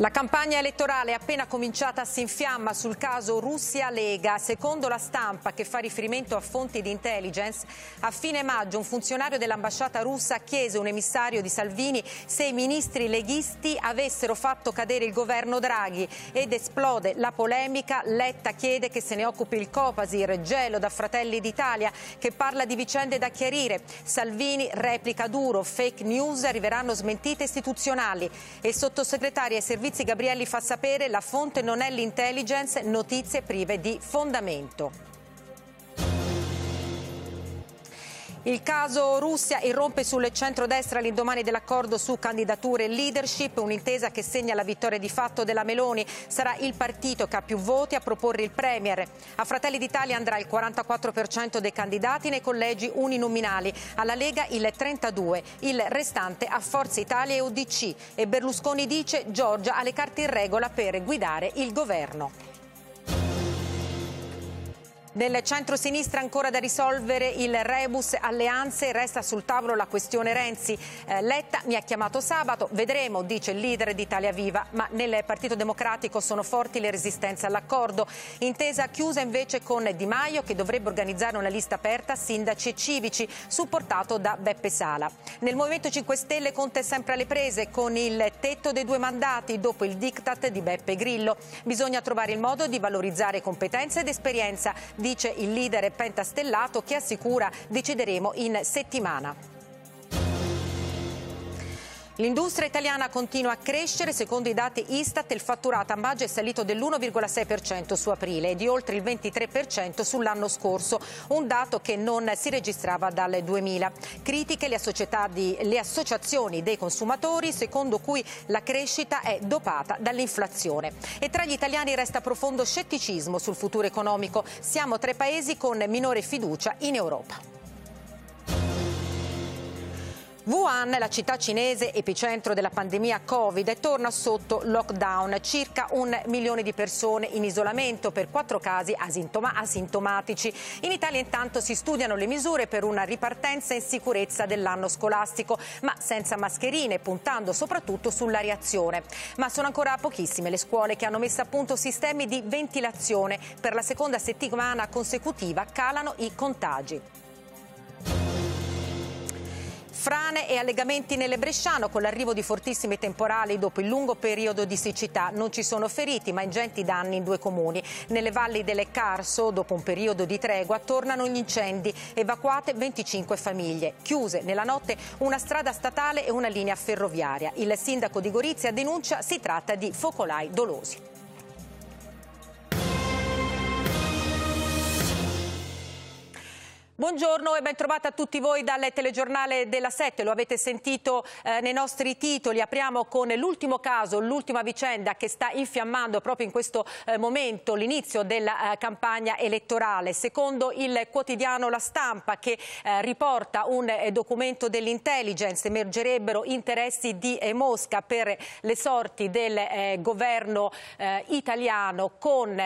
La campagna elettorale appena cominciata si infiamma sul caso Russia-Lega. Secondo la stampa che fa riferimento a fonti di intelligence, a fine maggio un funzionario dell'ambasciata russa chiese un emissario di Salvini se i ministri leghisti avessero fatto cadere il governo Draghi ed esplode la polemica. Letta chiede che se ne occupi il Copasir, Gelo da Fratelli d'Italia che parla di vicende da chiarire. Salvini replica duro, fake news arriveranno smentite istituzionali e sottosegretario ai servizi Servizi Gabrielli fa sapere che la fonte non è l'intelligence, notizie prive di fondamento. Il caso Russia irrompe sul centrodestra all'indomani dell'accordo su candidature e leadership, un'intesa che segna la vittoria di fatto della Meloni. Sarà il partito che ha più voti a proporre il Premier. A Fratelli d'Italia andrà il 44% dei candidati nei collegi uninominali, alla Lega il 32%, il restante a Forza Italia e UDC. E Berlusconi dice Giorgia ha le carte in regola per guidare il governo. Nel centro-sinistra ancora da risolvere il rebus alleanze, resta sul tavolo la questione Renzi. Eh, Letta mi ha chiamato sabato, vedremo, dice il leader d'Italia Viva, ma nel Partito Democratico sono forti le resistenze all'accordo. Intesa chiusa invece con Di Maio che dovrebbe organizzare una lista aperta sindaci e civici, supportato da Beppe Sala. Nel Movimento 5 Stelle Conte è sempre alle prese con il tetto dei due mandati dopo il diktat di Beppe Grillo. Bisogna trovare il modo di valorizzare competenze ed esperienza dice il leader pentastellato che assicura decideremo in settimana. L'industria italiana continua a crescere, secondo i dati Istat il fatturato a maggio è salito dell'1,6% su aprile e di oltre il 23% sull'anno scorso, un dato che non si registrava dal 2000. Critiche le, di, le associazioni dei consumatori, secondo cui la crescita è dopata dall'inflazione. E tra gli italiani resta profondo scetticismo sul futuro economico. Siamo tre paesi con minore fiducia in Europa. Wuhan, la città cinese epicentro della pandemia Covid, torna sotto lockdown. Circa un milione di persone in isolamento per quattro casi asintoma asintomatici. In Italia intanto si studiano le misure per una ripartenza in sicurezza dell'anno scolastico, ma senza mascherine, puntando soprattutto sulla reazione. Ma sono ancora pochissime le scuole che hanno messo a punto sistemi di ventilazione. Per la seconda settimana consecutiva calano i contagi frane e allegamenti nelle Bresciano con l'arrivo di fortissimi temporali dopo il lungo periodo di siccità. Non ci sono feriti ma ingenti danni in due comuni. Nelle valli delle Carso, dopo un periodo di tregua, tornano gli incendi, evacuate 25 famiglie. Chiuse nella notte una strada statale e una linea ferroviaria. Il sindaco di Gorizia denuncia si tratta di focolai dolosi. Buongiorno e ben trovata a tutti voi dal telegiornale della Sette, lo avete sentito eh, nei nostri titoli, apriamo con l'ultimo caso, l'ultima vicenda che sta infiammando proprio in questo eh, momento l'inizio della eh, campagna elettorale. Secondo il quotidiano La Stampa che eh, riporta un eh, documento dell'intelligence emergerebbero interessi di eh, Mosca per le sorti del governo italiano con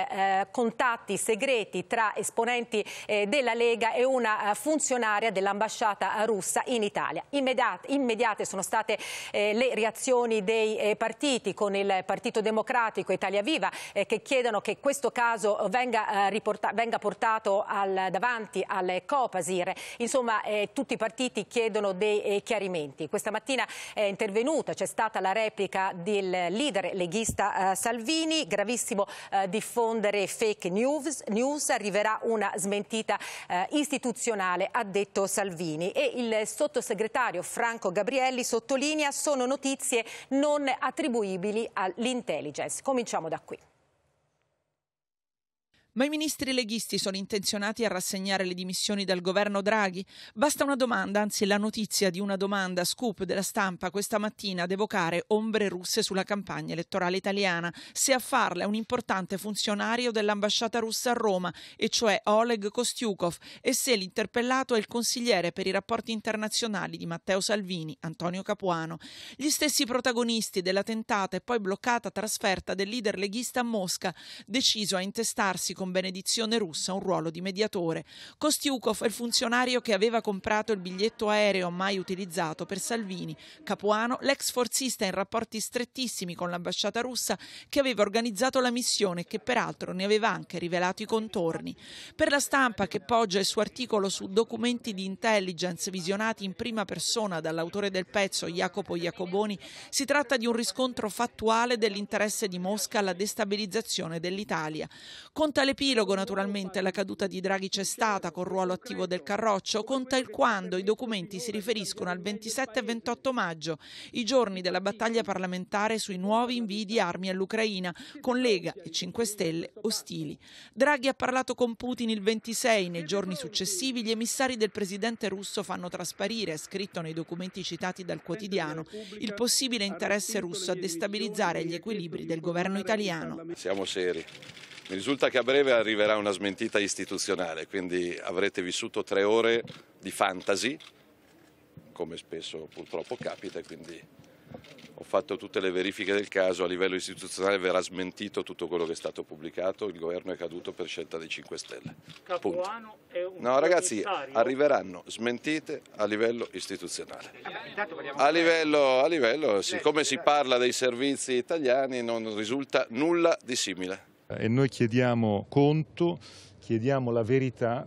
contatti segreti tra esponenti della Lega e un una eh, funzionaria dell'ambasciata russa in Italia. Immediate, immediate sono state eh, le reazioni dei eh, partiti con il Partito Democratico Italia Viva eh, che chiedono che questo caso venga, eh, riporta, venga portato al, davanti al Copasir. Insomma eh, tutti i partiti chiedono dei chiarimenti. Questa mattina è intervenuta, c'è stata la replica del leader leghista Salvini, gravissimo diffondere fake news, news, arriverà una smentita istituzionale funzionale, ha detto Salvini. E il sottosegretario Franco Gabrielli sottolinea sono notizie non attribuibili all'intelligence. Cominciamo da qui. Ma i ministri leghisti sono intenzionati a rassegnare le dimissioni dal governo Draghi? Basta una domanda, anzi la notizia di una domanda scoop della stampa questa mattina ad evocare ombre russe sulla campagna elettorale italiana. Se a farla è un importante funzionario dell'ambasciata russa a Roma, e cioè Oleg Kostiukov, e se l'interpellato è il consigliere per i rapporti internazionali di Matteo Salvini, Antonio Capuano. Gli stessi protagonisti della tentata e poi bloccata trasferta del leader leghista a Mosca, deciso a intestarsi con con benedizione russa un ruolo di mediatore. Kostiukov è il funzionario che aveva comprato il biglietto aereo mai utilizzato per Salvini. Capuano, l'ex forzista in rapporti strettissimi con l'ambasciata russa che aveva organizzato la missione e che peraltro ne aveva anche rivelato i contorni. Per la stampa che poggia il suo articolo su documenti di intelligence visionati in prima persona dall'autore del pezzo Jacopo Jacoboni, si tratta di un riscontro fattuale dell'interesse di Mosca alla destabilizzazione dell'Italia. Conta le epilogo, naturalmente la caduta di Draghi c'è stata col ruolo attivo del Carroccio, conta il quando i documenti si riferiscono al 27 e 28 maggio, i giorni della battaglia parlamentare sui nuovi invii di armi all'Ucraina, con Lega e 5 Stelle ostili. Draghi ha parlato con Putin il 26, nei giorni successivi gli emissari del presidente russo fanno trasparire, scritto nei documenti citati dal quotidiano, il possibile interesse russo a destabilizzare gli equilibri del governo italiano. Siamo seri. Mi risulta che a breve arriverà una smentita istituzionale, quindi avrete vissuto tre ore di fantasy, come spesso purtroppo capita, quindi ho fatto tutte le verifiche del caso, a livello istituzionale verrà smentito tutto quello che è stato pubblicato, il governo è caduto per scelta dei 5 Stelle. Punto. No ragazzi, arriveranno smentite a livello istituzionale. Eh, a livello, a livello siccome eh, si eh. parla dei servizi italiani non risulta nulla di simile. Eh, e noi chiediamo conto, chiediamo la verità,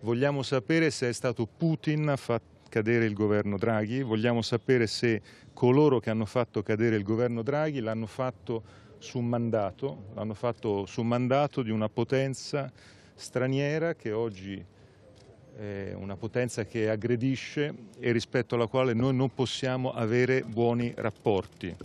vogliamo sapere se è stato Putin a far cadere il governo Draghi, vogliamo sapere se coloro che hanno fatto cadere il governo Draghi l'hanno fatto su mandato, l'hanno fatto su mandato di una potenza straniera che oggi è una potenza che aggredisce e rispetto alla quale noi non possiamo avere buoni rapporti.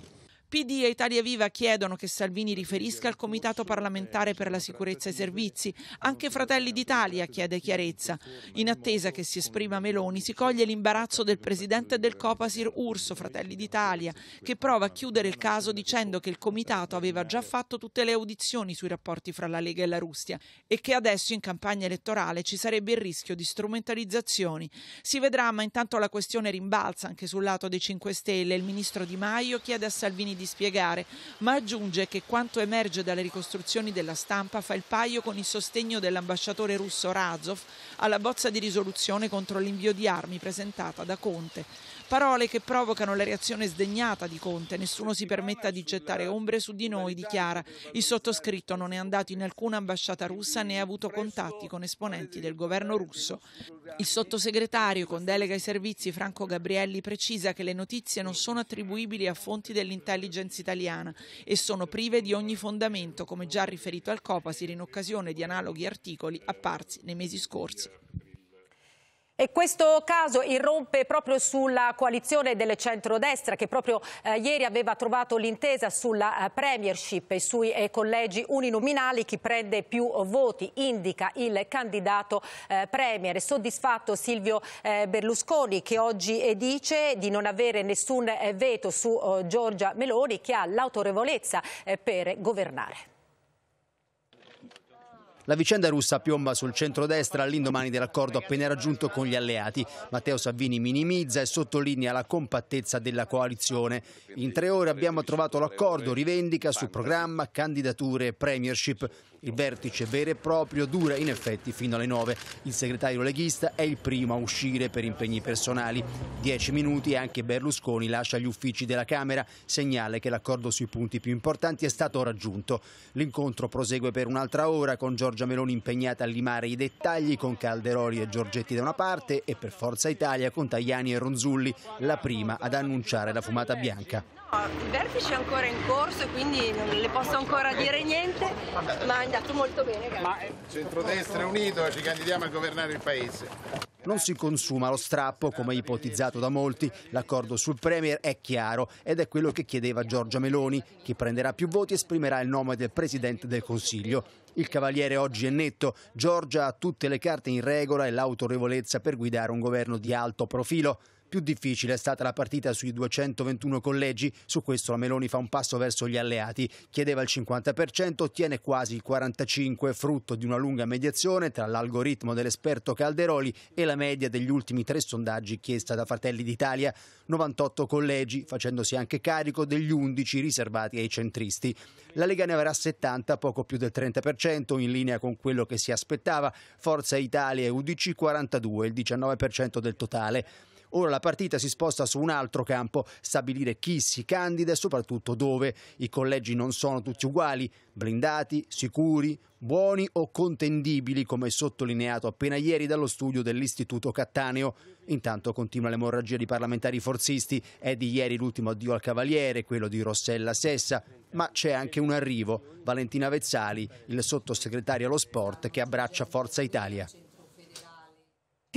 PD e Italia Viva chiedono che Salvini riferisca al Comitato parlamentare per la eh, sicurezza e i servizi. Anche Fratelli eh, d'Italia chiede chiarezza. In attesa che si esprima eh, Meloni si coglie l'imbarazzo del presidente del Copasir Urso, Fratelli d'Italia, che prova a chiudere il caso dicendo che il Comitato aveva già fatto tutte le audizioni sui rapporti fra la Lega e la Russia e che adesso in campagna elettorale ci sarebbe il rischio di strumentalizzazioni. Si vedrà, ma intanto la questione rimbalza anche sul lato dei 5 Stelle. Il ministro Di Maio chiede a Salvini di spiegare, ma aggiunge che quanto emerge dalle ricostruzioni della stampa fa il paio con il sostegno dell'ambasciatore russo Razov alla bozza di risoluzione contro l'invio di armi presentata da Conte, Parole che provocano la reazione sdegnata di Conte. Nessuno si permetta di gettare ombre su di noi, dichiara. Il sottoscritto non è andato in alcuna ambasciata russa né ha avuto contatti con esponenti del governo russo. Il sottosegretario con delega ai servizi Franco Gabrielli precisa che le notizie non sono attribuibili a fonti dell'intelligence italiana e sono prive di ogni fondamento, come già riferito al Copasir in occasione di analoghi articoli apparsi nei mesi scorsi. E questo caso irrompe proprio sulla coalizione del centrodestra che proprio eh, ieri aveva trovato l'intesa sulla eh, premiership e sui eh, collegi uninominali. Chi prende più eh, voti indica il candidato eh, premier. soddisfatto Silvio eh, Berlusconi che oggi dice di non avere nessun veto su oh, Giorgia Meloni che ha l'autorevolezza per governare. La vicenda russa piomba sul centrodestra all'indomani dell'accordo appena raggiunto con gli alleati. Matteo Salvini minimizza e sottolinea la compattezza della coalizione. In tre ore abbiamo trovato l'accordo, rivendica su programma, candidature e premiership. Il vertice vero e proprio dura in effetti fino alle 9. Il segretario leghista è il primo a uscire per impegni personali. Dieci minuti e anche Berlusconi lascia gli uffici della Camera, segnale che l'accordo sui punti più importanti è stato raggiunto. L'incontro prosegue per un'altra ora con Giorgia Meloni impegnata a limare i dettagli con Calderoli e Giorgetti da una parte e per Forza Italia con Tajani e Ronzulli, la prima ad annunciare la fumata bianca il vertice è ancora in corso, quindi non le posso ancora dire niente, ma è andato molto bene. Grazie. Eh, Centrodestra unito, ci candidiamo a governare il paese. Non si consuma lo strappo, come ipotizzato da molti. L'accordo sul Premier è chiaro ed è quello che chiedeva Giorgia Meloni. Chi prenderà più voti esprimerà il nome del Presidente del Consiglio. Il Cavaliere oggi è netto. Giorgia ha tutte le carte in regola e l'autorevolezza per guidare un governo di alto profilo. Più difficile è stata la partita sui 221 collegi, su questo la Meloni fa un passo verso gli alleati, chiedeva il 50%, ottiene quasi il 45% frutto di una lunga mediazione tra l'algoritmo dell'esperto Calderoli e la media degli ultimi tre sondaggi chiesta da Fratelli d'Italia, 98 collegi facendosi anche carico degli 11 riservati ai centristi. La Lega ne avrà 70, poco più del 30%, in linea con quello che si aspettava, Forza Italia e UDC 42, il 19% del totale. Ora la partita si sposta su un altro campo, stabilire chi si candida e soprattutto dove. I collegi non sono tutti uguali, blindati, sicuri, buoni o contendibili, come sottolineato appena ieri dallo studio dell'Istituto Cattaneo. Intanto continua l'emorragia di parlamentari forzisti. È di ieri l'ultimo addio al Cavaliere, quello di Rossella Sessa, ma c'è anche un arrivo, Valentina Vezzali, il sottosegretario allo sport che abbraccia Forza Italia.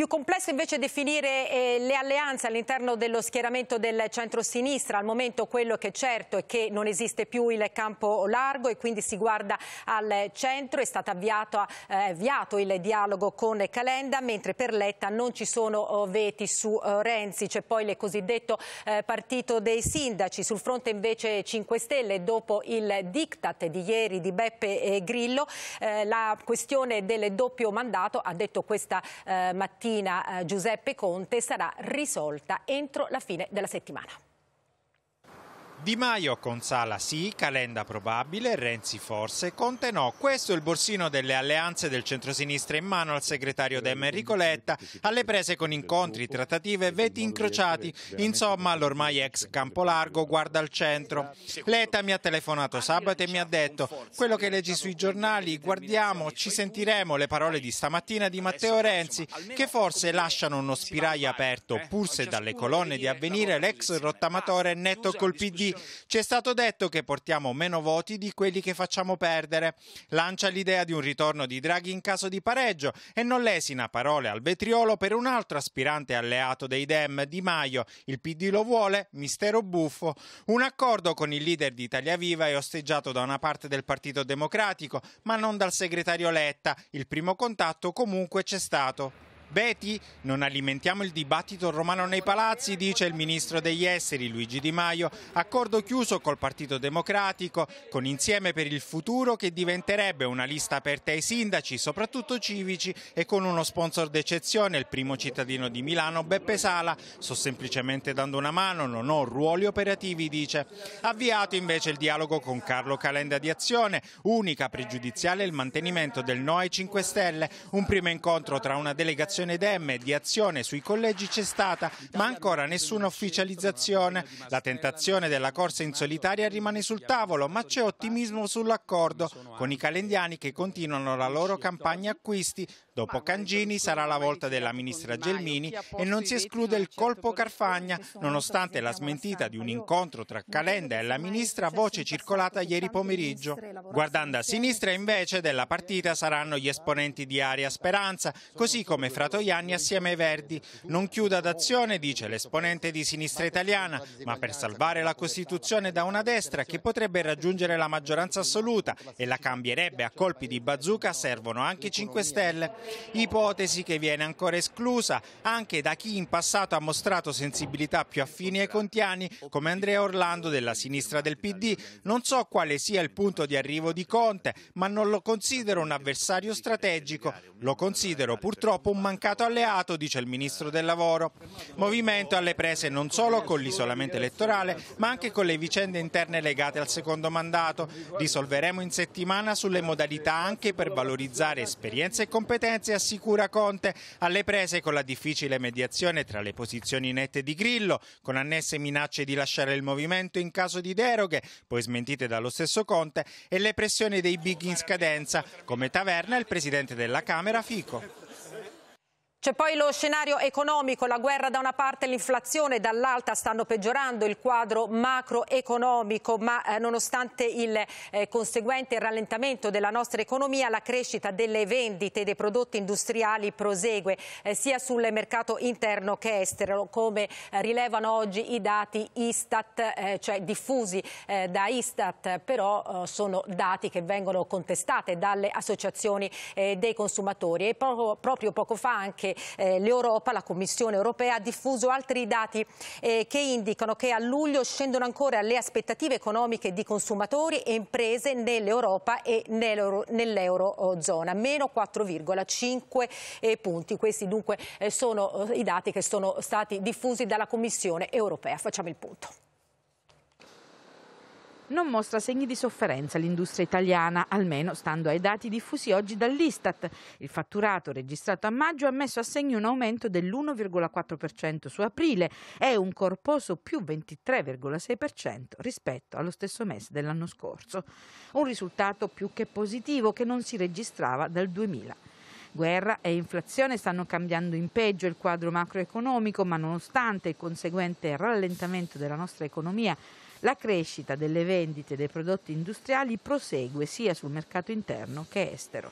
Più complesso invece definire eh, le alleanze all'interno dello schieramento del centro-sinistra. Al momento quello che è certo è che non esiste più il campo largo e quindi si guarda al centro. È stato avviato, eh, avviato il dialogo con Calenda, mentre per Letta non ci sono oh, veti su eh, Renzi. C'è poi il cosiddetto eh, partito dei sindaci. Sul fronte invece 5 Stelle, dopo il diktat di ieri di Beppe eh, Grillo, eh, la questione del doppio mandato, ha detto questa mattina mattina eh, Giuseppe Conte sarà risolta entro la fine della settimana. Di Maio con Sala sì, Calenda probabile, Renzi forse, Conte no. Questo è il borsino delle alleanze del centrosinistra in mano al segretario Dem Enrico Letta, alle prese con incontri, trattative, veti incrociati. Insomma, l'ormai ex Campolargo guarda al centro. Letta mi ha telefonato sabato e mi ha diciamo, detto quello che leggi diciamo sui giornali, guardiamo, ci sentiremo le parole di stamattina di Matteo Renzi, che forse lasciano uno spiraglio aperto, eh? pur se dalle colonne di avvenire l'ex rottamatore è netto col PD ci è stato detto che portiamo meno voti di quelli che facciamo perdere. Lancia l'idea di un ritorno di Draghi in caso di pareggio e non lesina parole al vetriolo per un altro aspirante alleato dei Dem, Di Maio. Il PD lo vuole, mistero buffo. Un accordo con il leader di Italia Viva è osteggiato da una parte del Partito Democratico, ma non dal segretario Letta. Il primo contatto comunque c'è stato. Beti, non alimentiamo il dibattito romano nei palazzi, dice il ministro degli esteri Luigi Di Maio, accordo chiuso col Partito Democratico, con Insieme per il Futuro che diventerebbe una lista aperta ai sindaci, soprattutto civici, e con uno sponsor d'eccezione, il primo cittadino di Milano Beppe Sala. Sto semplicemente dando una mano, non ho ruoli operativi, dice. Avviato invece il dialogo con Carlo Calenda di Azione, unica pregiudiziale il mantenimento del No ai 5 Stelle, un primo incontro tra una delegazione Commissione DEM di azione sui collegi c'è stata, ma ancora nessuna ufficializzazione. La tentazione della corsa in solitaria rimane sul tavolo, ma c'è ottimismo sull'accordo, con i calendiani che continuano la loro campagna acquisti. Dopo Cangini sarà la volta della ministra Gelmini e non si esclude il colpo Carfagna, nonostante la smentita di un incontro tra Calenda e la ministra, voce circolata ieri pomeriggio. Guardando a sinistra invece della partita saranno gli esponenti di Aria Speranza, così come fra candidato Ianni assieme ai Verdi. Non chiuda d'azione, dice l'esponente di sinistra italiana, ma per salvare la Costituzione da una destra che potrebbe raggiungere la maggioranza assoluta e la cambierebbe a colpi di bazooka servono anche 5 Stelle. Ipotesi che viene ancora esclusa anche da chi in passato ha mostrato sensibilità più affini ai contiani, come Andrea Orlando della sinistra del PD. Non so quale sia il punto di arrivo di Conte, ma non lo considero un avversario strategico, lo considero purtroppo un mancato mancato alleato, dice il ministro del lavoro. Movimento alle prese non solo con l'isolamento elettorale, ma anche con le vicende interne legate al secondo mandato. Risolveremo in settimana sulle modalità anche per valorizzare esperienze e competenze, assicura Conte, alle prese con la difficile mediazione tra le posizioni nette di Grillo, con annesse minacce di lasciare il movimento in caso di deroghe, poi smentite dallo stesso Conte, e le pressioni dei big in scadenza, come Taverna e il presidente della Camera Fico. C'è poi lo scenario economico, la guerra da una parte e l'inflazione dall'altra stanno peggiorando il quadro macroeconomico, ma eh, nonostante il eh, conseguente rallentamento della nostra economia, la crescita delle vendite dei prodotti industriali prosegue eh, sia sul mercato interno che estero, come eh, rilevano oggi i dati Istat, eh, cioè diffusi eh, da Istat, però sono dati che vengono contestati dalle associazioni dei consumatori e poco, proprio poco fa anche anche eh, l'Europa, la Commissione europea, ha diffuso altri dati eh, che indicano che a luglio scendono ancora le aspettative economiche di consumatori e imprese nell'Europa e nell'eurozona, meno 4,5 eh, punti. Questi dunque eh, sono eh, i dati che sono stati diffusi dalla Commissione europea. Facciamo il punto non mostra segni di sofferenza l'industria italiana, almeno stando ai dati diffusi oggi dall'Istat. Il fatturato registrato a maggio ha messo a segno un aumento dell'1,4% su aprile e un corposo più 23,6% rispetto allo stesso mese dell'anno scorso. Un risultato più che positivo che non si registrava dal 2000. Guerra e inflazione stanno cambiando in peggio il quadro macroeconomico, ma nonostante il conseguente rallentamento della nostra economia la crescita delle vendite dei prodotti industriali prosegue sia sul mercato interno che estero.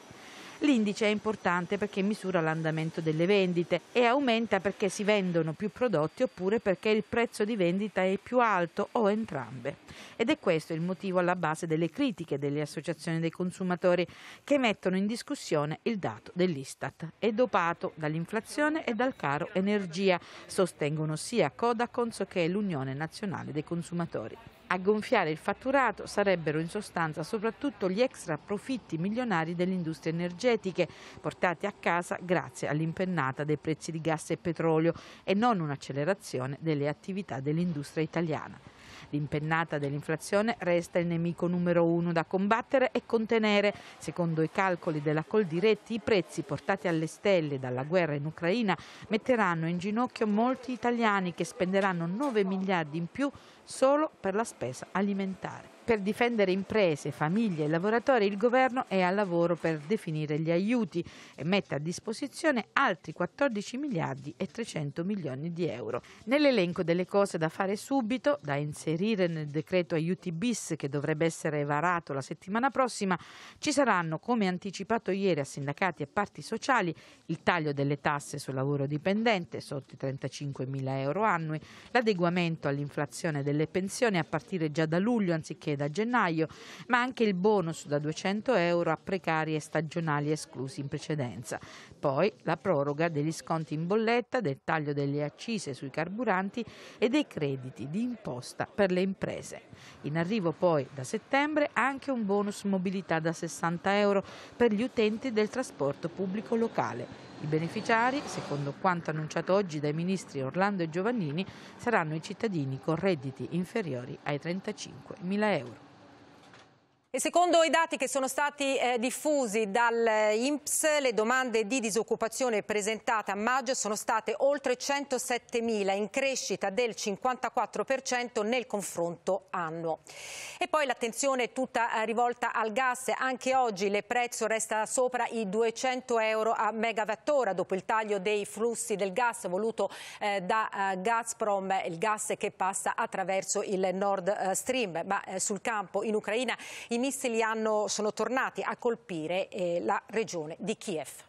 L'indice è importante perché misura l'andamento delle vendite e aumenta perché si vendono più prodotti oppure perché il prezzo di vendita è più alto o entrambe. Ed è questo il motivo alla base delle critiche delle associazioni dei consumatori che mettono in discussione il dato dell'Istat. È dopato dall'inflazione e dal caro energia, sostengono sia Codacons che l'Unione Nazionale dei Consumatori. A gonfiare il fatturato sarebbero in sostanza soprattutto gli extra profitti milionari delle industrie energetiche portati a casa grazie all'impennata dei prezzi di gas e petrolio e non un'accelerazione delle attività dell'industria italiana. L'impennata dell'inflazione resta il nemico numero uno da combattere e contenere. Secondo i calcoli della Coldiretti, i prezzi portati alle stelle dalla guerra in Ucraina metteranno in ginocchio molti italiani che spenderanno 9 miliardi in più solo per la spesa alimentare. Per difendere imprese, famiglie e lavoratori il governo è al lavoro per definire gli aiuti e mette a disposizione altri 14 miliardi e 300 milioni di euro. Nell'elenco delle cose da fare subito, da inserire nel decreto aiuti bis che dovrebbe essere varato la settimana prossima, ci saranno, come anticipato ieri a sindacati e parti sociali, il taglio delle tasse sul lavoro dipendente sotto i 35 mila euro annui, l'adeguamento all'inflazione delle pensioni a partire già da luglio anziché da gennaio, ma anche il bonus da 200 euro a precari e stagionali esclusi in precedenza. Poi la proroga degli sconti in bolletta, del taglio delle accise sui carburanti e dei crediti di imposta per le imprese. In arrivo poi da settembre anche un bonus mobilità da 60 euro per gli utenti del trasporto pubblico locale. I beneficiari, secondo quanto annunciato oggi dai ministri Orlando e Giovannini, saranno i cittadini con redditi inferiori ai 35.000 euro. E secondo i dati che sono stati eh, diffusi dall'INPS, le domande di disoccupazione presentate a maggio sono state oltre 107 mila, in crescita del 54% nel confronto annuo. E poi l'attenzione è tutta eh, rivolta al gas. Anche oggi il prezzo resta sopra i 200 euro a megawattora, dopo il taglio dei flussi del gas voluto eh, da eh, Gazprom, il gas che passa attraverso il Nord eh, Stream. Ma eh, sul campo in Ucraina... In i missili hanno, sono tornati a colpire eh, la regione di Kiev.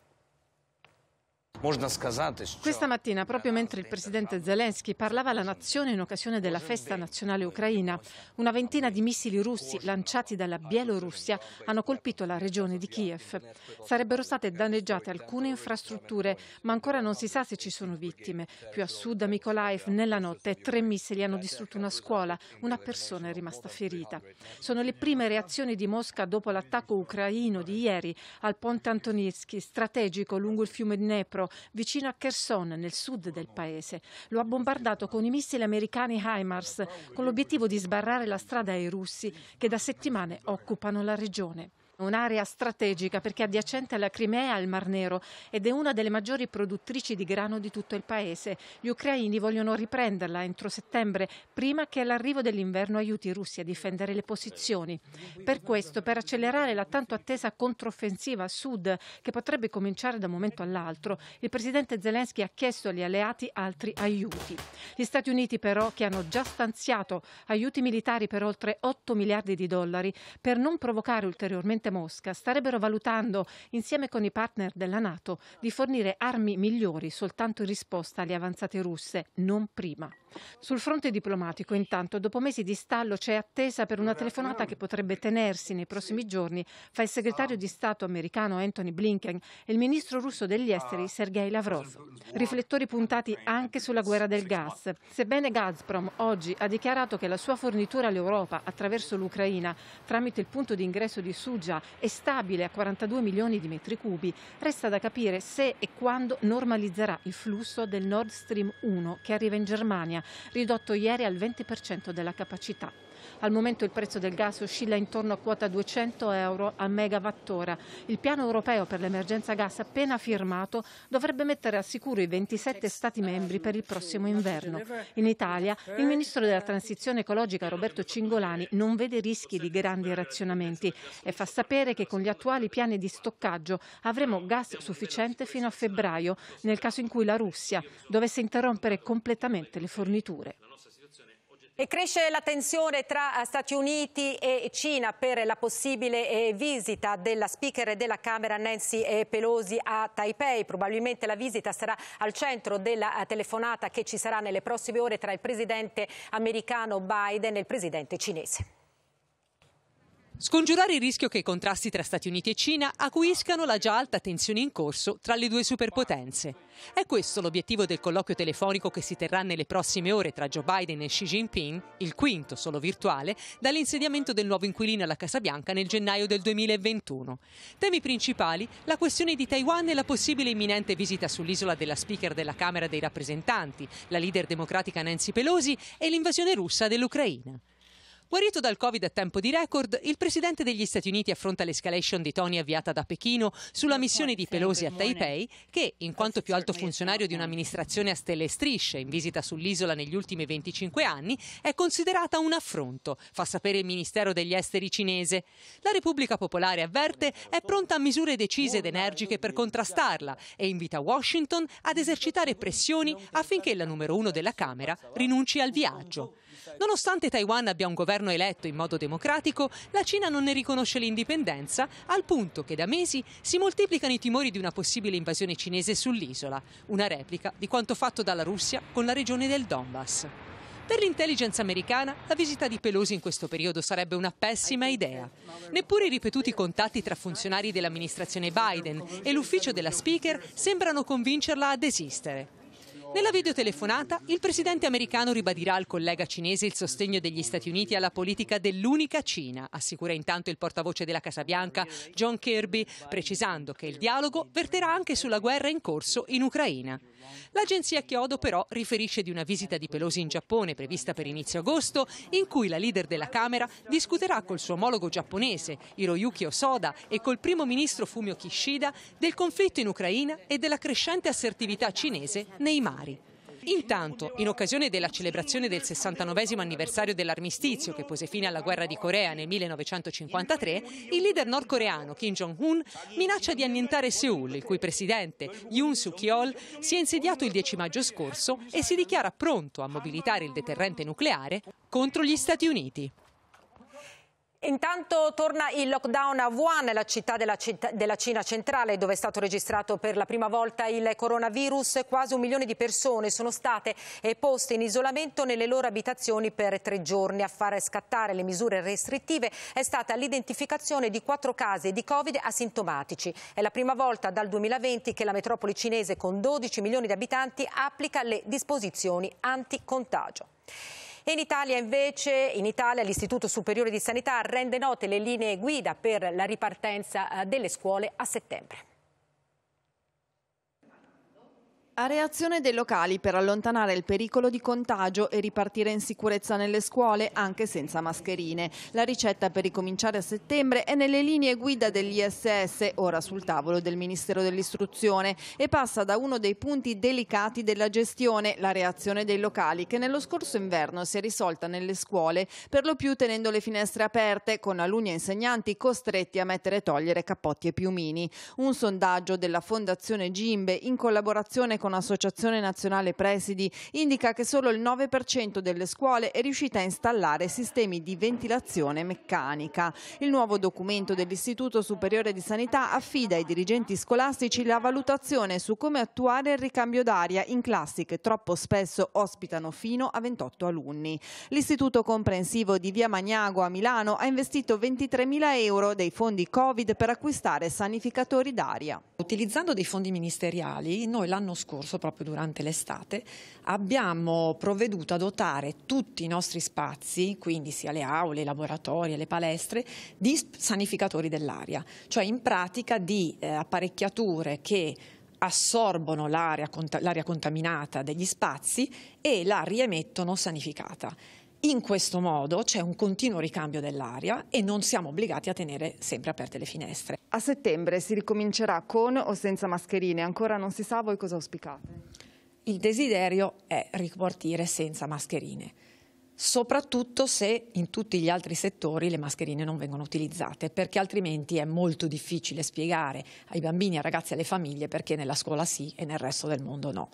Questa mattina, proprio mentre il presidente Zelensky parlava alla nazione in occasione della festa nazionale ucraina, una ventina di missili russi lanciati dalla Bielorussia hanno colpito la regione di Kiev. Sarebbero state danneggiate alcune infrastrutture, ma ancora non si sa se ci sono vittime. Più a sud, a Mykolaiv, nella notte, tre missili hanno distrutto una scuola, una persona è rimasta ferita. Sono le prime reazioni di Mosca dopo l'attacco ucraino di ieri al ponte Antonieski, strategico lungo il fiume Dnepro vicino a Kherson, nel sud del paese. Lo ha bombardato con i missili americani HIMARS con l'obiettivo di sbarrare la strada ai russi che da settimane occupano la regione un'area strategica perché è adiacente alla Crimea e al Mar Nero ed è una delle maggiori produttrici di grano di tutto il paese. Gli ucraini vogliono riprenderla entro settembre, prima che l'arrivo dell'inverno aiuti i russi a difendere le posizioni. Per questo, per accelerare la tanto attesa controffensiva a sud, che potrebbe cominciare da un momento all'altro, il presidente Zelensky ha chiesto agli alleati altri aiuti. Gli Stati Uniti però, che hanno già stanziato aiuti militari per oltre 8 miliardi di dollari, per non provocare ulteriormente presidente Mosca starebbero valutando, insieme con i partner della NATO, di fornire armi migliori soltanto in risposta alle avanzate russe, non prima. Sul fronte diplomatico, intanto, dopo mesi di stallo c'è attesa per una telefonata che potrebbe tenersi nei prossimi giorni fra il segretario di Stato americano Anthony Blinken e il ministro russo degli esteri Sergei Lavrov. Riflettori puntati anche sulla guerra del gas. Sebbene Gazprom oggi ha dichiarato che la sua fornitura all'Europa attraverso l'Ucraina tramite il punto di ingresso di Suja, è stabile a 42 milioni di metri cubi, resta da capire se e quando normalizzerà il flusso del Nord Stream 1 che arriva in Germania ridotto ieri al 20% della capacità. Al momento il prezzo del gas oscilla intorno a quota 200 euro a megawattora. Il piano europeo per l'emergenza gas appena firmato dovrebbe mettere al sicuro i 27 Stati membri per il prossimo inverno. In Italia il ministro della transizione ecologica Roberto Cingolani non vede rischi di grandi razionamenti e fa sapere che con gli attuali piani di stoccaggio avremo gas sufficiente fino a febbraio, nel caso in cui la Russia dovesse interrompere completamente le forniture. E cresce la tensione tra eh, Stati Uniti e Cina per la possibile eh, visita della speaker della Camera Nancy eh, Pelosi a Taipei. Probabilmente la visita sarà al centro della telefonata che ci sarà nelle prossime ore tra il presidente americano Biden e il presidente cinese. Scongiurare il rischio che i contrasti tra Stati Uniti e Cina acuiscano la già alta tensione in corso tra le due superpotenze. È questo l'obiettivo del colloquio telefonico che si terrà nelle prossime ore tra Joe Biden e Xi Jinping, il quinto solo virtuale, dall'insediamento del nuovo inquilino alla Casa Bianca nel gennaio del 2021. Temi principali: la questione di Taiwan e la possibile imminente visita sull'isola della speaker della Camera dei rappresentanti, la leader democratica Nancy Pelosi e l'invasione russa dell'Ucraina. Guarito dal Covid a tempo di record, il presidente degli Stati Uniti affronta l'escalation di Tony avviata da Pechino sulla missione di Pelosi a Taipei, che, in quanto più alto funzionario di un'amministrazione a stelle e strisce in visita sull'isola negli ultimi 25 anni, è considerata un affronto, fa sapere il Ministero degli Esteri cinese. La Repubblica Popolare avverte è pronta a misure decise ed energiche per contrastarla e invita Washington ad esercitare pressioni affinché la numero uno della Camera rinunci al viaggio. Nonostante Taiwan abbia un governo governo eletto in modo democratico, la Cina non ne riconosce l'indipendenza, al punto che da mesi si moltiplicano i timori di una possibile invasione cinese sull'isola, una replica di quanto fatto dalla Russia con la regione del Donbass. Per l'intelligence americana la visita di Pelosi in questo periodo sarebbe una pessima idea. Neppure i ripetuti contatti tra funzionari dell'amministrazione Biden e l'ufficio della Speaker sembrano convincerla a desistere. Nella videotelefonata il presidente americano ribadirà al collega cinese il sostegno degli Stati Uniti alla politica dell'unica Cina, assicura intanto il portavoce della Casa Bianca John Kirby, precisando che il dialogo verterà anche sulla guerra in corso in Ucraina. L'agenzia Chiodo però riferisce di una visita di Pelosi in Giappone prevista per inizio agosto, in cui la leader della Camera discuterà col suo omologo giapponese Hiroyuki Osoda e col primo ministro Fumio Kishida del conflitto in Ucraina e della crescente assertività cinese nei mari militari. Intanto, in occasione della celebrazione del 69 anniversario dell'armistizio che pose fine alla guerra di Corea nel 1953, il leader nordcoreano Kim Jong-un minaccia di annientare Seoul, il cui presidente Yoon Suk-yeol si è insediato il 10 maggio scorso e si dichiara pronto a mobilitare il deterrente nucleare contro gli Stati Uniti. Intanto torna il lockdown a Wuhan, la città della, città della, Cina centrale, dove è stato registrato per la prima volta il coronavirus. Quasi un milione di persone sono state poste in isolamento nelle loro abitazioni per tre giorni. A fare scattare le misure restrittive è stata l'identificazione di quattro casi di Covid asintomatici. È la prima volta dal 2020 che la metropoli cinese, con 12 milioni di abitanti, applica le disposizioni anticontagio in Italia invece, in Italia l'Istituto Superiore di Sanità rende note le linee guida per la ripartenza eh, delle scuole a settembre. A reazione dei locali per allontanare il pericolo di contagio e ripartire in sicurezza nelle scuole anche senza mascherine. La ricetta per ricominciare a settembre è nelle linee guida dell'ISS, ora sul tavolo del Ministero dell'Istruzione, e passa da uno dei punti delicati della gestione, la reazione dei locali, che nello scorso inverno si è risolta nelle scuole, per lo più tenendo le finestre aperte, con alunni e insegnanti costretti a mettere e togliere cappotti e piumini. Un sondaggio della Fondazione Gimbe in collaborazione con con Associazione Nazionale Presidi indica che solo il 9% delle scuole è riuscita a installare sistemi di ventilazione meccanica. Il nuovo documento dell'Istituto Superiore di Sanità affida ai dirigenti scolastici la valutazione su come attuare il ricambio d'aria in classi che troppo spesso ospitano fino a 28 alunni. L'Istituto Comprensivo di Via Magnago a Milano ha investito 23.000 euro dei fondi Covid per acquistare sanificatori d'aria. Utilizzando dei fondi ministeriali, noi l'anno scorso scorso, proprio durante l'estate, abbiamo provveduto a dotare tutti i nostri spazi, quindi sia le aule, i laboratori, le palestre, di sanificatori dell'aria, cioè in pratica di eh, apparecchiature che assorbono l'aria contaminata degli spazi e la riemettono sanificata. In questo modo c'è un continuo ricambio dell'aria e non siamo obbligati a tenere sempre aperte le finestre. A settembre si ricomincerà con o senza mascherine, ancora non si sa voi cosa auspicate. Il desiderio è ripartire senza mascherine, soprattutto se in tutti gli altri settori le mascherine non vengono utilizzate, perché altrimenti è molto difficile spiegare ai bambini, ai ragazzi e alle famiglie perché nella scuola sì e nel resto del mondo no.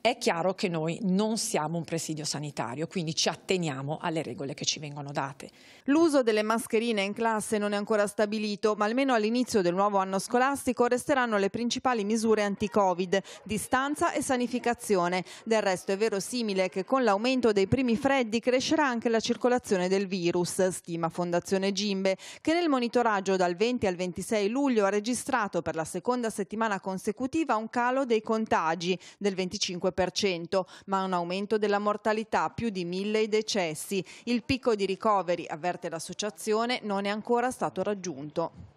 È chiaro che noi non siamo un presidio sanitario, quindi ci atteniamo alle regole che ci vengono date. L'uso delle mascherine in classe non è ancora stabilito, ma almeno all'inizio del nuovo anno scolastico resteranno le principali misure anti-Covid, distanza e sanificazione. Del resto è verosimile che con l'aumento dei primi freddi crescerà anche la circolazione del virus, stima Fondazione Gimbe, che nel monitoraggio dal 20 al 26 luglio ha registrato per la seconda settimana consecutiva un calo dei contagi del 25 5%, ma un aumento della mortalità, più di mille decessi. Il picco di ricoveri, avverte l'associazione, non è ancora stato raggiunto.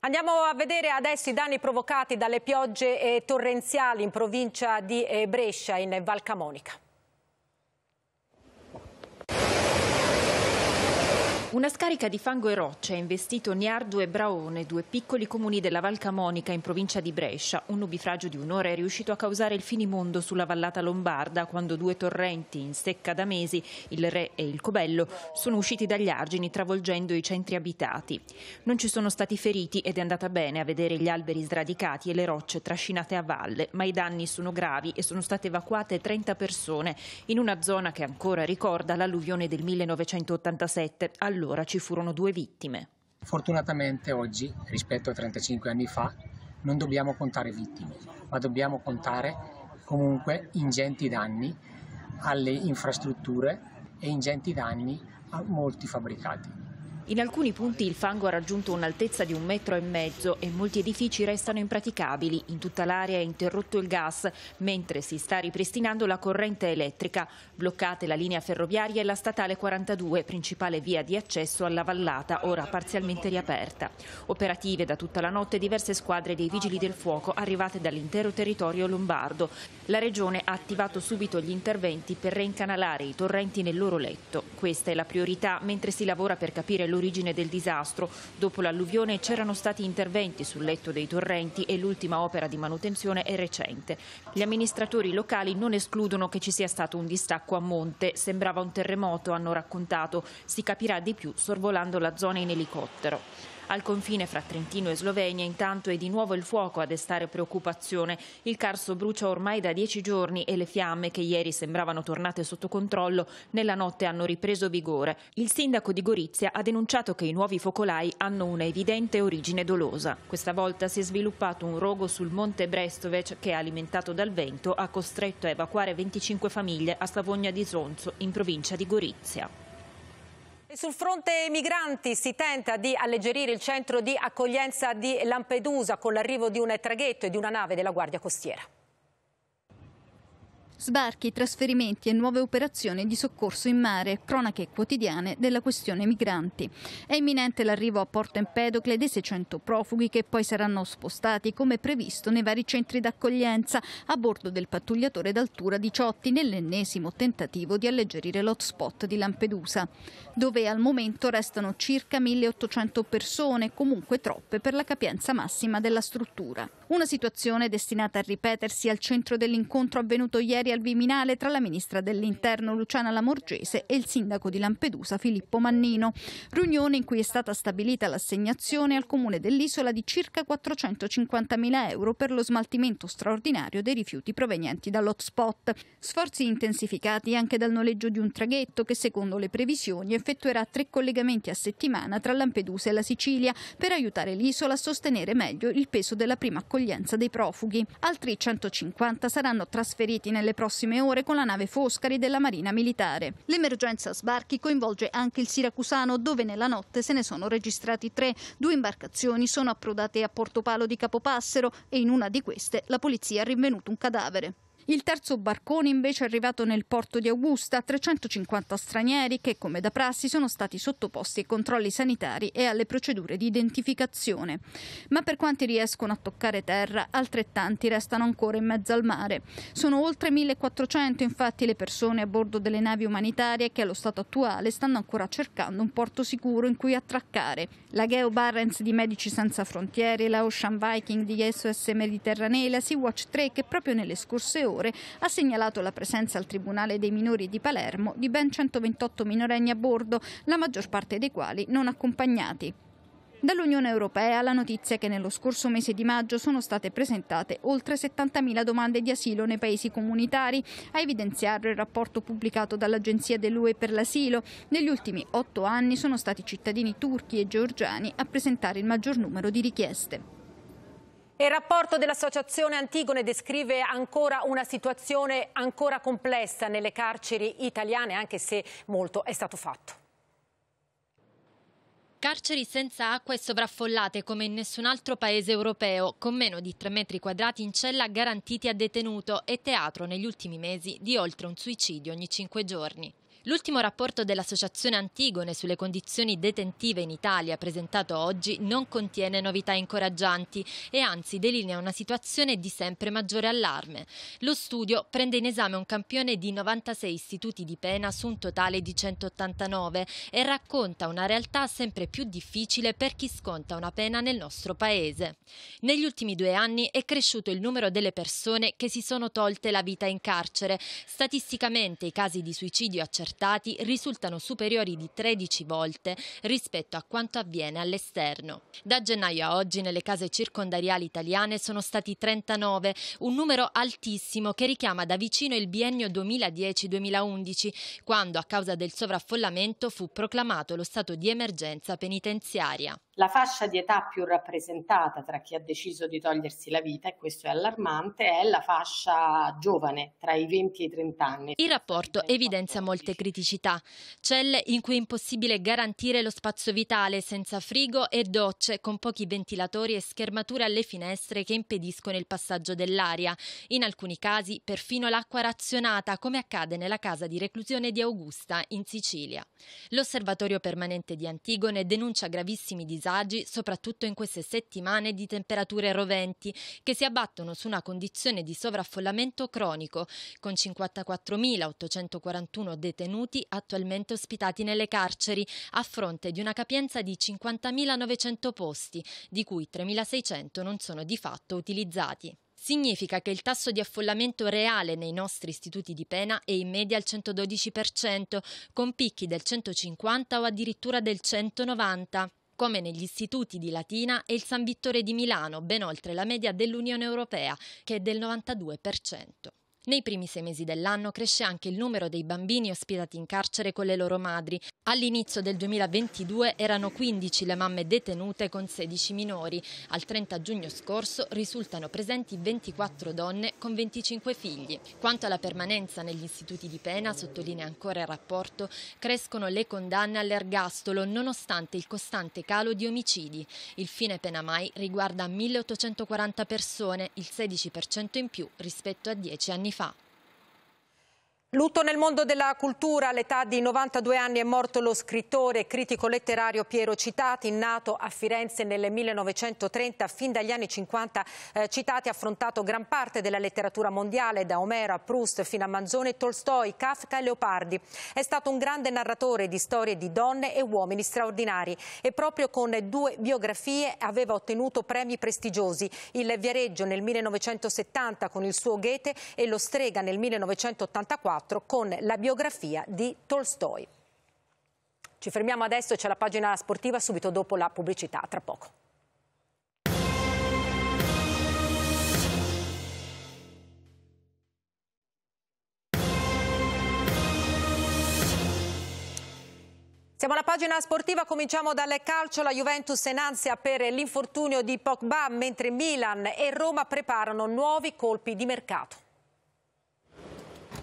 Andiamo a vedere adesso i danni provocati dalle piogge eh, torrenziali in provincia di eh, Brescia, in Val Camonica. Una scarica di fango e rocce ha investito Niardo e Braone, due piccoli comuni della Val Camonica in provincia di Brescia. Un nubifragio di un'ora è riuscito a causare il finimondo sulla vallata lombarda quando due torrenti in secca da mesi, il Re e il Cobello, sono usciti dagli argini travolgendo i centri abitati. Non ci sono stati feriti ed è andata bene a vedere gli alberi sradicati e le rocce trascinate a valle, ma i danni sono gravi e sono state evacuate 30 persone in una zona che ancora ricorda l'alluvione del 1987 allora ci furono due vittime. Fortunatamente oggi, rispetto a 35 anni fa, non dobbiamo contare vittime, ma dobbiamo contare comunque ingenti danni alle infrastrutture e ingenti danni a molti fabbricati. In alcuni punti il fango ha raggiunto un'altezza di un metro e mezzo e molti edifici restano impraticabili. In tutta l'area è interrotto il gas, mentre si sta ripristinando la corrente elettrica. Bloccate la linea ferroviaria e la statale 42, principale via di accesso alla vallata, ora parzialmente riaperta. Operative da tutta la notte diverse squadre dei vigili del fuoco arrivate dall'intero territorio lombardo. La regione ha attivato subito gli interventi per reincanalare i torrenti nel loro letto. Questa è la priorità mentre si lavora per capire lo all'origine del disastro. Dopo l'alluvione c'erano stati interventi sul letto dei torrenti e l'ultima opera di manutenzione è recente. Gli amministratori locali non escludono che ci sia stato un distacco a monte. Sembrava un terremoto, hanno raccontato. Si capirà di più sorvolando la zona in elicottero. Al confine fra Trentino e Slovenia intanto è di nuovo il fuoco a destare preoccupazione. Il Carso brucia ormai da dieci giorni e le fiamme che ieri sembravano tornate sotto controllo nella notte hanno ripreso vigore. Il sindaco di Gorizia ha denunciato che i nuovi focolai hanno una evidente origine dolosa. Questa volta si è sviluppato un rogo sul monte Brestovec che, alimentato dal vento, ha costretto a evacuare 25 famiglie a Savogna di Zonzo, in provincia di Gorizia. E sul fronte migranti si tenta di alleggerire il centro di accoglienza di Lampedusa con l'arrivo di un traghetto e di una nave della Guardia Costiera. Sbarchi, trasferimenti e nuove operazioni di soccorso in mare, cronache quotidiane della questione migranti. È imminente l'arrivo a Porto Empedocle dei 600 profughi che poi saranno spostati come previsto nei vari centri d'accoglienza a bordo del pattugliatore d'altura 18 nell'ennesimo tentativo di alleggerire l'hotspot di Lampedusa, dove al momento restano circa 1800 persone, comunque troppe per la capienza massima della struttura. Una situazione destinata a ripetersi al centro dell'incontro avvenuto ieri al Viminale tra la ministra dell'Interno Luciana Lamorgese e il sindaco di Lampedusa Filippo Mannino. Riunione in cui è stata stabilita l'assegnazione al comune dell'isola di circa 450.000 euro per lo smaltimento straordinario dei rifiuti provenienti dall'hotspot. Sforzi intensificati anche dal noleggio di un traghetto che secondo le previsioni effettuerà tre collegamenti a settimana tra Lampedusa e la Sicilia per aiutare l'isola a sostenere meglio il peso della prima accoglienza l'accoglienza dei profughi. Altri 150 saranno trasferiti nelle prossime ore con la nave Foscari della Marina Militare. L'emergenza sbarchi coinvolge anche il Siracusano, dove nella notte se ne sono registrati tre. Due imbarcazioni sono approdate a Portopalo di Capopassero e in una di queste la polizia ha rinvenuto un cadavere. Il terzo barcone invece è arrivato nel porto di Augusta, 350 stranieri che, come da prassi, sono stati sottoposti ai controlli sanitari e alle procedure di identificazione. Ma per quanti riescono a toccare terra, altrettanti restano ancora in mezzo al mare. Sono oltre 1400 infatti le persone a bordo delle navi umanitarie che allo stato attuale stanno ancora cercando un porto sicuro in cui attraccare. La Geo Barrens di Medici Senza Frontiere, la Ocean Viking di SOS Mediterranea la Sea Watch 3 che proprio nelle scorse ore ore, ha segnalato la presenza al Tribunale dei minori di Palermo di ben 128 minorenni a bordo, la maggior parte dei quali non accompagnati. Dall'Unione Europea la notizia è che nello scorso mese di maggio sono state presentate oltre 70.000 domande di asilo nei paesi comunitari, a evidenziarlo il rapporto pubblicato dall'Agenzia dell'UE per l'asilo. Negli ultimi otto anni sono stati cittadini turchi e georgiani a presentare il maggior numero di richieste. Il rapporto dell'Associazione Antigone descrive ancora una situazione ancora complessa nelle carceri italiane, anche se molto è stato fatto. Carceri senza acqua e sovraffollate come in nessun altro paese europeo, con meno di 3 metri quadrati in cella garantiti a detenuto e teatro negli ultimi mesi di oltre un suicidio ogni 5 giorni. L'ultimo rapporto dell'Associazione Antigone sulle condizioni detentive in Italia presentato oggi non contiene novità incoraggianti e anzi delinea una situazione di sempre maggiore allarme. Lo studio prende in esame un campione di 96 istituti di pena su un totale di 189 e racconta una realtà sempre più difficile per chi sconta una pena nel nostro paese. Negli ultimi due anni è cresciuto il numero delle persone che si sono tolte la vita in carcere. Statisticamente i casi di suicidio accertati accertati risultano superiori di 13 volte rispetto a quanto avviene all'esterno. Da gennaio a oggi nelle case circondariali italiane sono stati 39, un numero altissimo che richiama da vicino il biennio 2010-2011, quando a causa del sovraffollamento fu proclamato lo stato di emergenza penitenziaria. La fascia di età più rappresentata tra chi ha deciso di togliersi la vita, e questo è allarmante, è la fascia giovane, tra i 20 e i 30 anni. Il rapporto evidenzia molte criticità. Celle in cui è impossibile garantire lo spazio vitale senza frigo e docce, con pochi ventilatori e schermature alle finestre che impediscono il passaggio dell'aria. In alcuni casi perfino l'acqua razionata, come accade nella casa di reclusione di Augusta, in Sicilia. L'osservatorio permanente di Antigone denuncia gravissimi disagi disagi, soprattutto in queste settimane di temperature roventi, che si abbattono su una condizione di sovraffollamento cronico, con 54.841 detenuti attualmente ospitati nelle carceri, a fronte di una capienza di 50.900 posti, di cui 3.600 non sono di fatto utilizzati. Significa che il tasso di affollamento reale nei nostri istituti di pena è in media al 112%, con picchi del 150 o addirittura del 190% come negli istituti di Latina e il San Vittore di Milano, ben oltre la media dell'Unione Europea, che è del 92%. Nei primi sei mesi dell'anno cresce anche il numero dei bambini ospitati in carcere con le loro madri. All'inizio del 2022 erano 15 le mamme detenute con 16 minori. Al 30 giugno scorso risultano presenti 24 donne con 25 figli. Quanto alla permanenza negli istituti di pena, sottolinea ancora il rapporto, crescono le condanne all'ergastolo nonostante il costante calo di omicidi. Il fine pena mai riguarda 1840 persone, il 16% in più rispetto a 10 anni fa. 法。Lutto nel mondo della cultura, all'età di 92 anni è morto lo scrittore e critico letterario Piero Citati, nato a Firenze nel 1930, fin dagli anni 50 eh, Citati ha affrontato gran parte della letteratura mondiale, da Omero a Proust fino a Manzone, Tolstoi, Kafka e Leopardi. È stato un grande narratore di storie di donne e uomini straordinari e proprio con due biografie aveva ottenuto premi prestigiosi, il Viareggio nel 1970 con il suo Goethe e lo Strega nel 1984 1984 con la biografia di Tolstoi. Ci fermiamo adesso, c'è la pagina sportiva subito dopo la pubblicità, tra poco. Siamo alla pagina sportiva, cominciamo dal calcio, la Juventus in ansia per l'infortunio di Pogba, mentre Milan e Roma preparano nuovi colpi di mercato.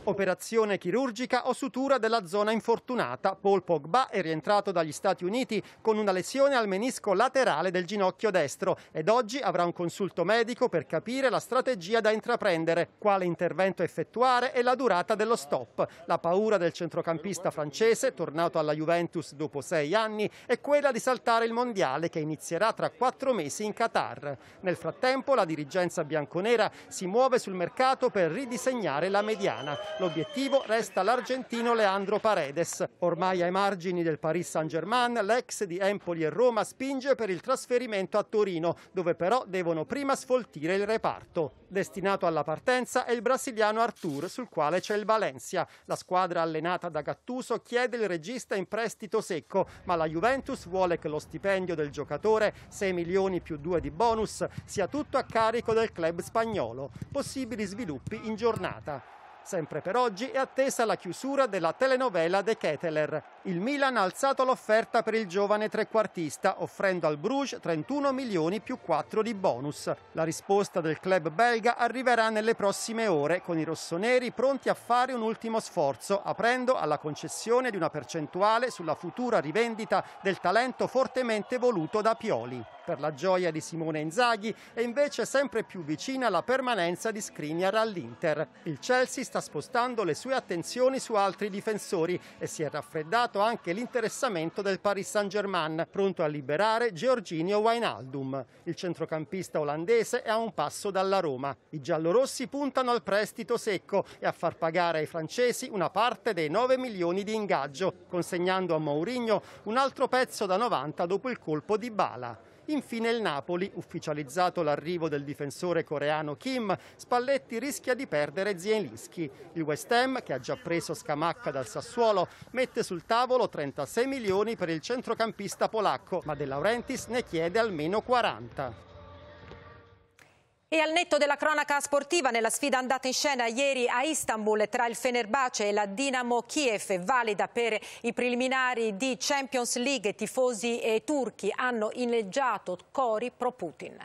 Operazione chirurgica o sutura della zona infortunata. Paul Pogba è rientrato dagli Stati Uniti con una lesione al menisco laterale del ginocchio destro ed oggi avrà un consulto medico per capire la strategia da intraprendere, quale intervento effettuare e la durata dello stop. La paura del centrocampista francese, tornato alla Juventus dopo sei anni, è quella di saltare il mondiale che inizierà tra quattro mesi in Qatar. Nel frattempo la dirigenza bianconera si muove sul mercato per ridisegnare la mediana. L'obiettivo resta l'argentino Leandro Paredes. Ormai ai margini del Paris Saint-Germain, l'ex di Empoli e Roma spinge per il trasferimento a Torino, dove però devono prima sfoltire il reparto. Destinato alla partenza è il brasiliano Artur, sul quale c'è il Valencia. La squadra allenata da Gattuso chiede il regista in prestito secco, ma la Juventus vuole che lo stipendio del giocatore, 6 milioni più 2 di bonus, sia tutto a carico del club spagnolo. Possibili sviluppi in giornata. Sempre per oggi è attesa la chiusura della telenovela De Ketteler. Il Milan ha alzato l'offerta per il giovane trequartista, offrendo al Bruges 31 milioni più 4 di bonus. La risposta del club belga arriverà nelle prossime ore, con i rossoneri pronti a fare un ultimo sforzo, aprendo alla concessione di una percentuale sulla futura rivendita del talento fortemente voluto da Pioli per la gioia di Simone Inzaghi e invece sempre più vicina la permanenza di Skriniar all'Inter. Il Chelsea sta spostando le sue attenzioni su altri difensori e si è raffreddato anche l'interessamento del Paris Saint-Germain, pronto a liberare Giorginio Wijnaldum. Il centrocampista olandese è a un passo dalla Roma. I giallorossi puntano al prestito secco e a far pagare ai francesi una parte dei 9 milioni di ingaggio, consegnando a Mourinho un altro pezzo da 90 dopo il colpo di Bala. Infine il Napoli, ufficializzato l'arrivo del difensore coreano Kim, Spalletti rischia di perdere Zielinski. Il West Ham, che ha già preso Scamacca dal Sassuolo, mette sul tavolo 36 milioni per il centrocampista polacco, ma De Laurentiis ne chiede almeno 40. E al netto della cronaca sportiva, nella sfida andata in scena ieri a Istanbul tra il Fenerbahce e la Dinamo Kiev, valida per i preliminari di Champions League, tifosi e turchi hanno inleggiato cori pro Putin.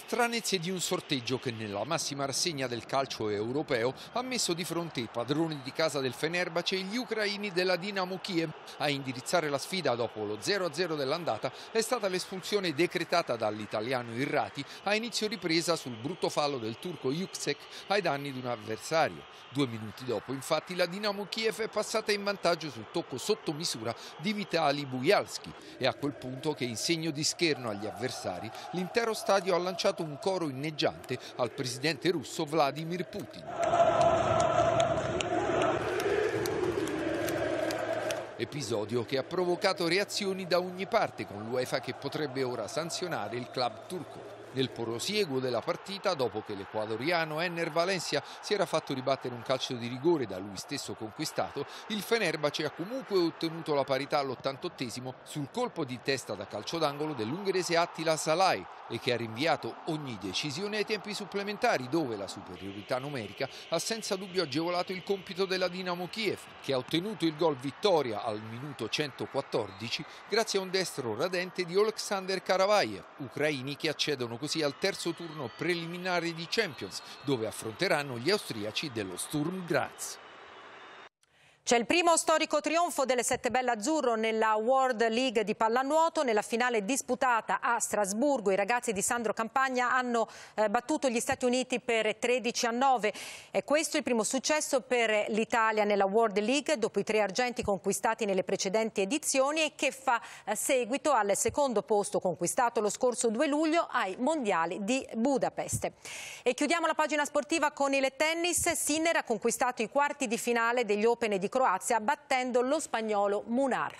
Stranezze di un sorteggio che nella massima rassegna del calcio europeo ha messo di fronte i padroni di casa del Fenerbahce e gli ucraini della Dinamo Kiev. A indirizzare la sfida dopo lo 0-0 dell'andata è stata l'espulsione decretata dall'italiano Irrati a inizio ripresa sul brutto fallo del turco Juksek ai danni di un avversario. Due minuti dopo infatti la Dinamo Kiev è passata in vantaggio sul tocco sotto misura di Vitali Bujalski e a quel punto che in segno di scherno agli avversari l'intero stadio ha lanciato lanciato un coro inneggiante al presidente russo Vladimir Putin. Episodio che ha provocato reazioni da ogni parte con l'UEFA che potrebbe ora sanzionare il club turco nel prosieguo della partita dopo che l'ecuadoriano Enner Valencia si era fatto ribattere un calcio di rigore da lui stesso conquistato, il Fenerbahce ha comunque ottenuto la parità all'88 sul colpo di testa da calcio d'angolo dell'ungherese Attila Salai e che ha rinviato ogni decisione ai tempi supplementari dove la superiorità numerica ha senza dubbio agevolato il compito della Dinamo Kiev che ha ottenuto il gol vittoria al minuto 114 grazie a un destro radente di Oleksandr Karavayev, ucraini che accedono così così al terzo turno preliminare di Champions, dove affronteranno gli austriaci dello Sturm Graz. C'è il primo storico trionfo delle Sette Belle Azzurro nella World League di pallanuoto. Nella finale disputata a Strasburgo i ragazzi di Sandro Campagna hanno eh, battuto gli Stati Uniti per 13 a 9. E questo è il primo successo per l'Italia nella World League dopo i tre argenti conquistati nelle precedenti edizioni e che fa eh, seguito al secondo posto conquistato lo scorso 2 luglio ai Mondiali di Budapest. E chiudiamo la pagina sportiva con il tennis. Sinner ha conquistato i quarti di finale degli Open di Croazia battendo lo spagnolo Munar.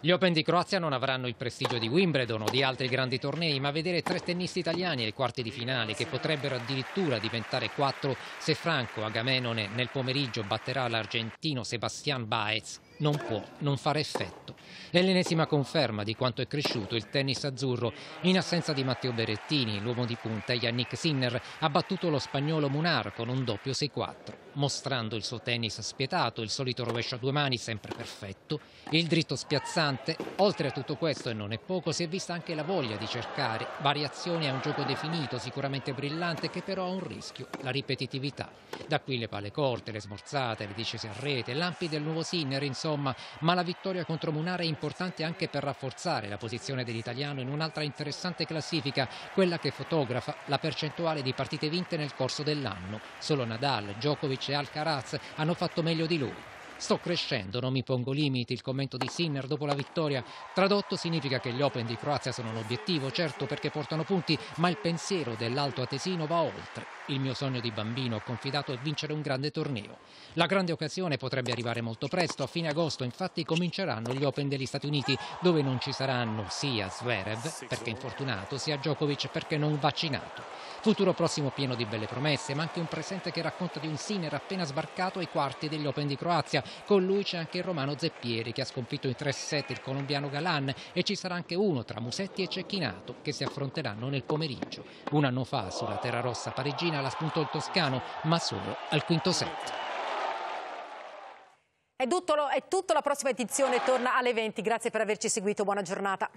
Gli Open di Croazia non avranno il prestigio di Wimbledon o di altri grandi tornei, ma vedere tre tennisti italiani ai quarti di finale, che potrebbero addirittura diventare quattro se Franco Agamenone nel pomeriggio batterà l'argentino Sebastian Baez, non può non fare effetto. È l'ennesima conferma di quanto è cresciuto il tennis azzurro. In assenza di Matteo Berettini, l'uomo di punta Yannick Sinner ha battuto lo spagnolo Munar con un doppio 6-4 mostrando il suo tennis spietato, il solito rovescio a due mani sempre perfetto, il dritto spiazzante. Oltre a tutto questo, e non è poco, si è vista anche la voglia di cercare variazioni a un gioco definito, sicuramente brillante, che però ha un rischio, la ripetitività. Da qui le pale corte, le smorzate, le discese a rete, lampi del nuovo Sinner, insomma, ma la vittoria contro Munara è importante anche per rafforzare la posizione dell'italiano in un'altra interessante classifica, quella che fotografa la percentuale di partite vinte nel corso dell'anno. Solo Nadal, Djokovic Krunic Alcaraz hanno fatto meglio di lui. Sto crescendo, non mi pongo limiti, il commento di Sinner dopo la vittoria. Tradotto significa che gli Open di Croazia sono l'obiettivo, certo perché portano punti, ma il pensiero dell'alto atesino va oltre. Il mio sogno di bambino confidato è vincere un grande torneo. La grande occasione potrebbe arrivare molto presto, a fine agosto infatti cominceranno gli Open degli Stati Uniti, dove non ci saranno sia Zverev, perché infortunato, sia Djokovic, perché non vaccinato futuro prossimo pieno di belle promesse, ma anche un presente che racconta di un Sinner appena sbarcato ai quarti degli Open di Croazia. Con lui c'è anche il romano Zeppieri che ha sconfitto in 3 7 il colombiano Galan e ci sarà anche uno tra Musetti e Cecchinato che si affronteranno nel pomeriggio. Un anno fa sulla terra rossa parigina la spuntò il toscano, ma solo al quinto set. È tutto, è tutto, la prossima edizione torna alle 20. Grazie per averci seguito, buona giornata.